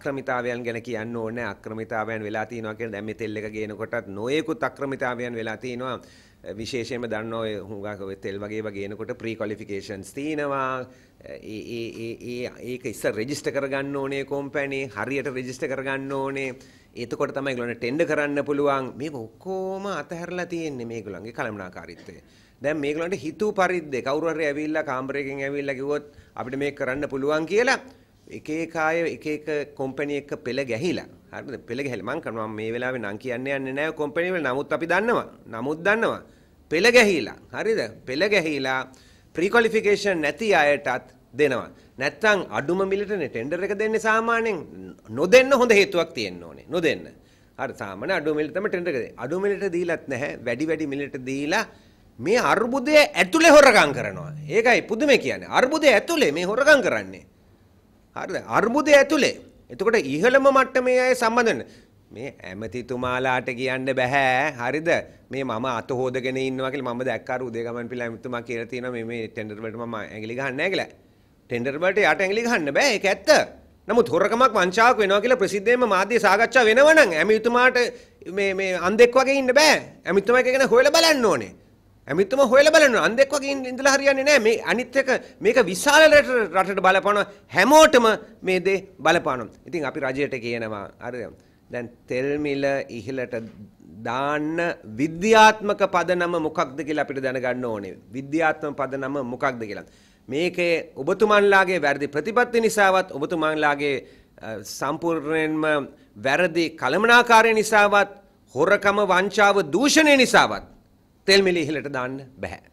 ක්‍රමිතාවයන් ගැන කියන්න ඕනේ අක්‍රමිතාවයන් වෙලා තියෙනවා කියන දැන් මේ තෙල් එක ගේනකොටත් නොයෙකුත් අක්‍රමිතාවයන් වෙලා තියෙනවා විශේෂයෙන්ම දන්න ඔය හුඟක් ඔය තෙල් වගේ ඒවා ගේනකොට ප්‍රී ක්වොලිෆිකේෂන්ස් තියෙනවා ඒ ඒ ඒ ඒ ඒක ඉස්සර රෙජිස්ටර් කරගන්න ඕනේ කොම්පැනි හරියට රෙජිස්ටර් කරගන්න ඕනේ එතකොට තමයි ඒගොල්ලන් ටෙන්ඩර් කරන්න පුළුවන් මේක ඔක්කොම අතහැරලා තියෙන්නේ මේගොල්ලන්ගේ කලමනාකාරීත්වය දැන් මේගොල්ලන්ට හිතූ පරිද්දේ කවුරු හරි ඇවිල්ලා කාමරයකින් ඇවිල්ලා කිව්වොත් අපිට මේක කරන්න පුළුවන් කියලා එක එක ආය එක එක කොම්පැනි එක පෙළ ගැහිලා හරිද පෙළ ගැහිලා මං කරනවා මේ වෙලාවේ නම් කියන්න යන්නේ නැහැ කොම්පැනි වල නමුත් අපි දන්නවා නමුත් දන්නවා පෙළ ගැහිලා හරිද පෙළ ගැහිලා ප්‍රී ක්වොලිෆිකේෂන් නැති අයටත් දෙනවා නැත්තම් අඩුම මිලටනේ ටෙන්ඩර් එක දෙන්නේ සාමාන්‍යයෙන් නොදෙන්න හොඳ හේතුවක් තියෙන්න ඕනේ නොදෙන්න හරි සාමාන්‍ය අඩු මිලට තමයි ටෙන්ඩර් එක දෙන්නේ අඩු මිලට දීලත් නැහැ වැඩි වැඩි මිලට දීලා මේ අර්බුදය ඇතුලේ හොරගම් කරනවා ඒකයි පුදුමේ කියන්නේ අර්බුදය ඇතුලේ මේ හොරගම් කරන්නේ හරිද? අර්බුදය ඇතුලේ. එතකොට ඉහළම මට්ටමේ අය සම්බන්ධ මේ ඇමතිතුමාලාට කියන්න බෑ හරිද මේ මම අත හොදගෙන ඉන්නවා කියලා මම දැක්ක අර උදේ ගමන් පිළ ඇමතිතුමා කියලා තියෙනවා මේ මේ ටෙන්ඩර් වලට මම ඇඟිලි ගහන්නේ නැහැ කියලා. ටෙන්ඩර් වලට යාට ඇඟිලි ගහන්න බෑ ඒක ඇත්ත. නමුත් හොරකමක් වංචාවක් වෙනවා කියලා ප්‍රසිද්ධයෙන්ම මාධ්‍ය සාකච්ඡා වෙනවනම් ඇමතිතුමාට මේ මේ අන්දෙක් වගේ ඉන්න බෑ. ඇමතිතුමා එක ගැන හොයලා බලන්න ඕනේ. ඇමිතුම හොයලා බලනවා. අන්දෙක් වගේ ඉඳලා හරියන්නේ නැහැ. මේ අනිත් එක මේක විශාල රටට බලපානවා. හැමෝටම මේ දේ බලපානවා. ඉතින් අපි රජයට කියනවා අර දැන් තෙල් මිල ඉහළට දාන්න විද්‍යාත්මක පදනම මොකක්ද කියලා අපිට දැනගන්න ඕනේ. විද්‍යාත්මක පදනම මොකක්ද කියලා. මේකේ ඔබතුමන්ලාගේ වැඩි ප්‍රතිපත්ති නිසාවත් ඔබතුමන්ලාගේ සම්පූර්ණයෙන්ම වැරදි කළමනාකාරය නිසාවත් හොරකම වංචාව දූෂණය නිසාවත් තෙල් මිලි ඉහළට දාන්න බැහැ.